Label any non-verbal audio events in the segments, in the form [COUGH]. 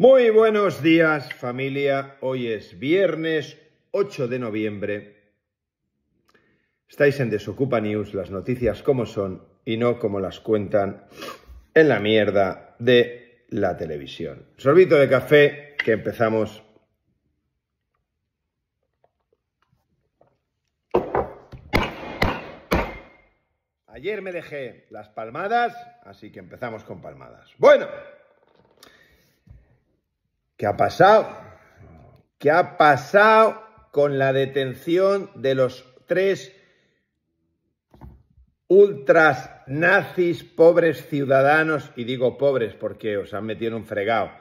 Muy buenos días familia, hoy es viernes 8 de noviembre. Estáis en Desocupa News, las noticias como son y no como las cuentan en la mierda de la televisión. Sorbito de café que empezamos. Ayer me dejé las palmadas, así que empezamos con palmadas. Bueno, ¿Qué ha pasado? ¿Qué ha pasado con la detención de los tres ultras nazis, pobres ciudadanos, y digo pobres porque os han metido un fregado,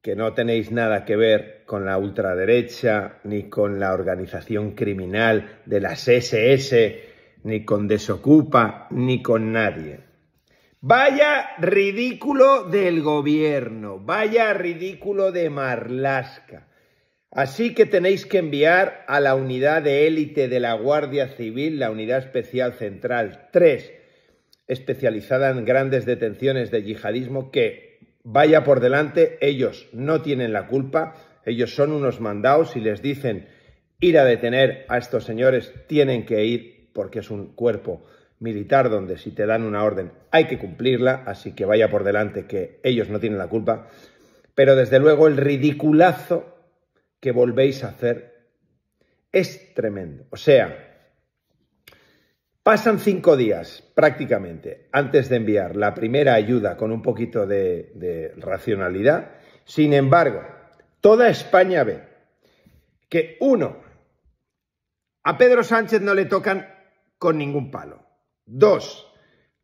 que no tenéis nada que ver con la ultraderecha, ni con la organización criminal de las SS, ni con Desocupa, ni con nadie. Vaya ridículo del gobierno, vaya ridículo de Marlasca. Así que tenéis que enviar a la unidad de élite de la Guardia Civil, la Unidad Especial Central 3, especializada en grandes detenciones de yihadismo, que vaya por delante, ellos no tienen la culpa, ellos son unos mandados y les dicen ir a detener a estos señores, tienen que ir porque es un cuerpo militar donde si te dan una orden hay que cumplirla, así que vaya por delante que ellos no tienen la culpa, pero desde luego el ridiculazo que volvéis a hacer es tremendo. O sea, pasan cinco días prácticamente antes de enviar la primera ayuda con un poquito de, de racionalidad, sin embargo, toda España ve que uno, a Pedro Sánchez no le tocan con ningún palo. Dos,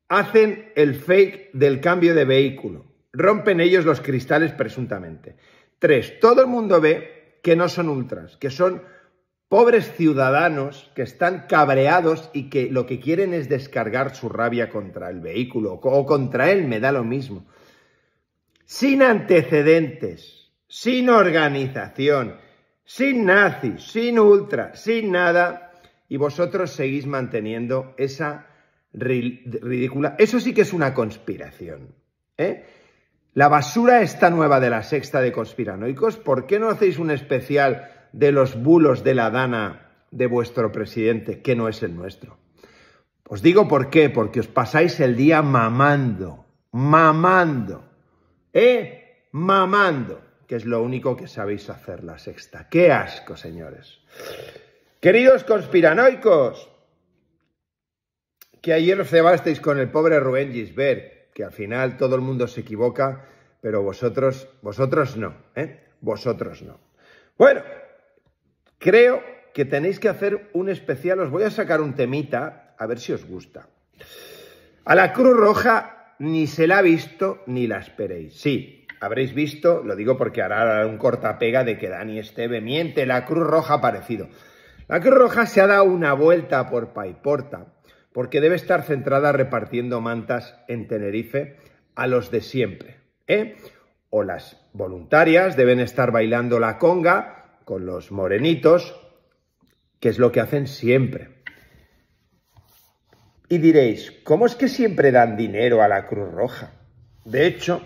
hacen el fake del cambio de vehículo. Rompen ellos los cristales presuntamente. Tres, todo el mundo ve que no son ultras, que son pobres ciudadanos que están cabreados y que lo que quieren es descargar su rabia contra el vehículo o contra él, me da lo mismo. Sin antecedentes, sin organización, sin nazis, sin ultra sin nada, y vosotros seguís manteniendo esa ridícula. Eso sí que es una conspiración. ¿eh? La basura está nueva de la sexta de conspiranoicos. ¿Por qué no hacéis un especial de los bulos de la dana de vuestro presidente, que no es el nuestro? Os digo por qué, porque os pasáis el día mamando, mamando, ¿eh? Mamando, que es lo único que sabéis hacer la sexta. ¡Qué asco, señores! Queridos conspiranoicos, que ayer os cebasteis con el pobre Rubén Gisbert, que al final todo el mundo se equivoca, pero vosotros, vosotros no, ¿eh? Vosotros no. Bueno, creo que tenéis que hacer un especial, os voy a sacar un temita, a ver si os gusta. A la Cruz Roja ni se la ha visto ni la esperéis. Sí, habréis visto, lo digo porque hará un cortapega de que Dani Esteve miente, la Cruz Roja ha aparecido. La Cruz Roja se ha dado una vuelta por Paiporta porque debe estar centrada repartiendo mantas en Tenerife a los de siempre. ¿eh? O las voluntarias deben estar bailando la conga con los morenitos, que es lo que hacen siempre. Y diréis, ¿cómo es que siempre dan dinero a la Cruz Roja? De hecho,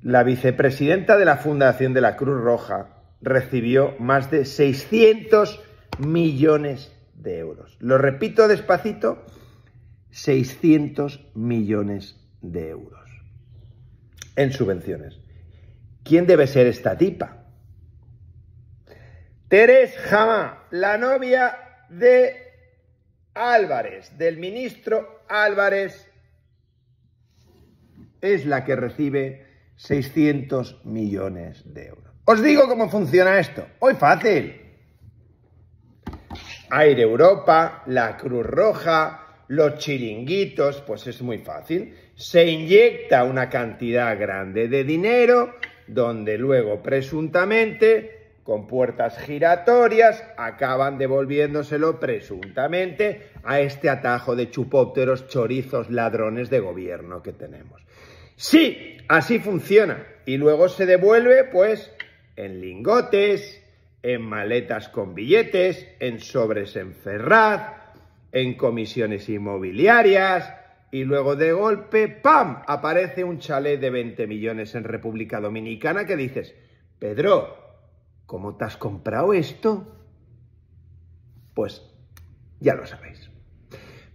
la vicepresidenta de la Fundación de la Cruz Roja recibió más de 600 millones euros. Lo repito despacito, 600 millones de euros en subvenciones. ¿Quién debe ser esta tipa? Teres Jama, la novia de Álvarez, del ministro Álvarez, es la que recibe 600 millones de euros. Os digo cómo funciona esto. Hoy fácil. Aire Europa, la Cruz Roja, los chiringuitos, pues es muy fácil. Se inyecta una cantidad grande de dinero, donde luego presuntamente, con puertas giratorias, acaban devolviéndoselo presuntamente a este atajo de chupópteros, chorizos, ladrones de gobierno que tenemos. Sí, así funciona. Y luego se devuelve, pues, en lingotes, en maletas con billetes, en sobres en Ferraz, en comisiones inmobiliarias y luego de golpe, ¡pam!, aparece un chalet de 20 millones en República Dominicana que dices, Pedro, ¿cómo te has comprado esto? Pues ya lo sabéis.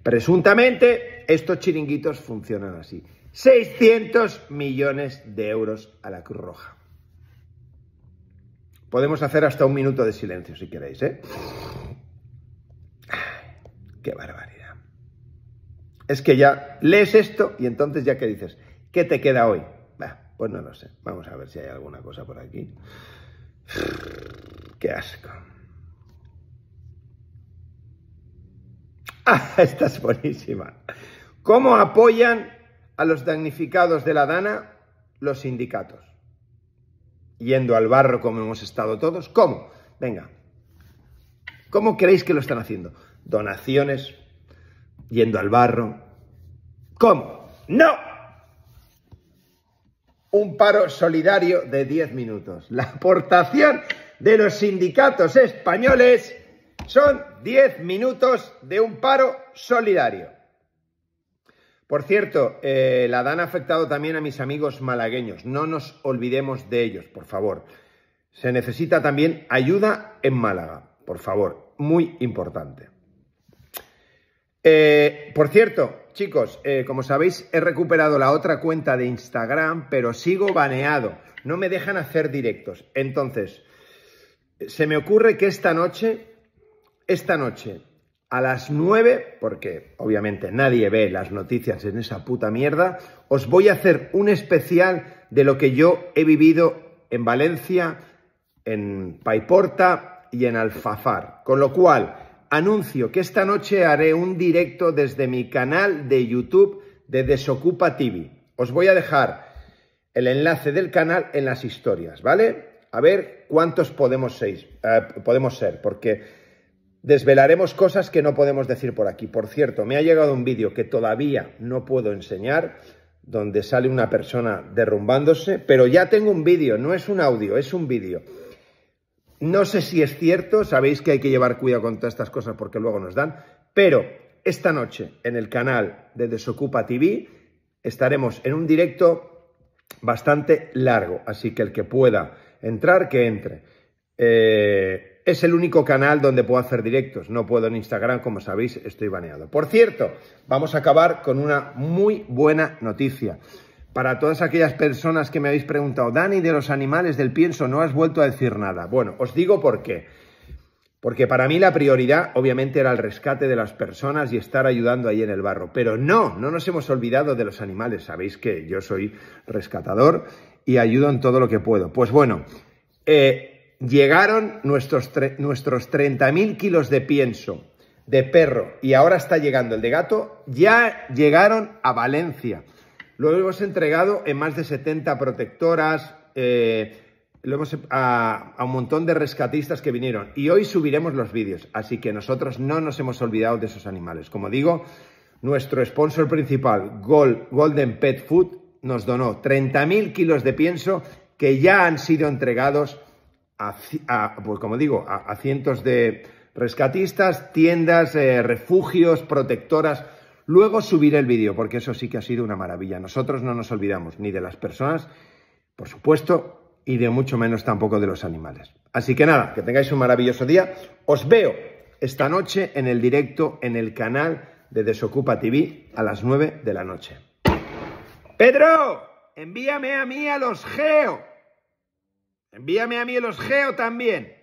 Presuntamente, estos chiringuitos funcionan así. 600 millones de euros a la Cruz Roja. Podemos hacer hasta un minuto de silencio si queréis, ¿eh? ¡Qué barbaridad! Es que ya lees esto y entonces ya que dices, ¿qué te queda hoy? pues no lo sé. Vamos a ver si hay alguna cosa por aquí. [SIGHS] ¡Qué asco! [LAUGHS] ¡Ah, esta es buenísima! ¿Cómo apoyan a los damnificados de la Dana los sindicatos? yendo al barro como hemos estado todos. ¿Cómo? Venga, ¿cómo creéis que lo están haciendo? Donaciones, yendo al barro. ¿Cómo? No. Un paro solidario de 10 minutos. La aportación de los sindicatos españoles son 10 minutos de un paro solidario. Por cierto, eh, la dan afectado también a mis amigos malagueños. No nos olvidemos de ellos, por favor. Se necesita también ayuda en Málaga, por favor. Muy importante. Eh, por cierto, chicos, eh, como sabéis, he recuperado la otra cuenta de Instagram, pero sigo baneado. No me dejan hacer directos. Entonces, se me ocurre que esta noche, esta noche, a las 9, porque obviamente nadie ve las noticias en esa puta mierda, os voy a hacer un especial de lo que yo he vivido en Valencia, en Paiporta y en Alfafar. Con lo cual, anuncio que esta noche haré un directo desde mi canal de YouTube de Desocupa TV. Os voy a dejar el enlace del canal en las historias, ¿vale? A ver cuántos podemos seis, eh, podemos ser porque desvelaremos cosas que no podemos decir por aquí. Por cierto, me ha llegado un vídeo que todavía no puedo enseñar, donde sale una persona derrumbándose, pero ya tengo un vídeo, no es un audio, es un vídeo. No sé si es cierto, sabéis que hay que llevar cuidado con todas estas cosas porque luego nos dan, pero esta noche en el canal de Desocupa TV estaremos en un directo bastante largo, así que el que pueda entrar, que entre. Eh, es el único canal donde puedo hacer directos. No puedo en Instagram, como sabéis, estoy baneado. Por cierto, vamos a acabar con una muy buena noticia. Para todas aquellas personas que me habéis preguntado, Dani, de los animales del pienso, no has vuelto a decir nada. Bueno, os digo por qué. Porque para mí la prioridad obviamente era el rescate de las personas y estar ayudando ahí en el barro. Pero no, no nos hemos olvidado de los animales. Sabéis que yo soy rescatador y ayudo en todo lo que puedo. Pues bueno, eh, llegaron nuestros, nuestros 30.000 kilos de pienso de perro y ahora está llegando el de gato, ya llegaron a Valencia. Lo hemos entregado en más de 70 protectoras, eh, lo hemos, a, un montón de rescatistas que vinieron. Y hoy subiremos los vídeos, así que nosotros no nos hemos olvidado de esos animales. Como digo, nuestro sponsor principal, Gold, Golden Pet Food, nos donó 30.000 kilos de pienso que ya han sido entregados a, pues como digo, a, cientos de rescatistas, tiendas, eh, refugios, protectoras. Luego subiré el vídeo, porque eso sí que ha sido una maravilla. Nosotros no nos olvidamos ni de las personas, por supuesto, y de mucho menos tampoco de los animales. Así que nada, que tengáis un maravilloso día. Os veo esta noche en el directo en el canal de Desocupa TV a las 9 de la noche. Pedro, envíame a mí a los geos! Envíame a mí el osgeo también.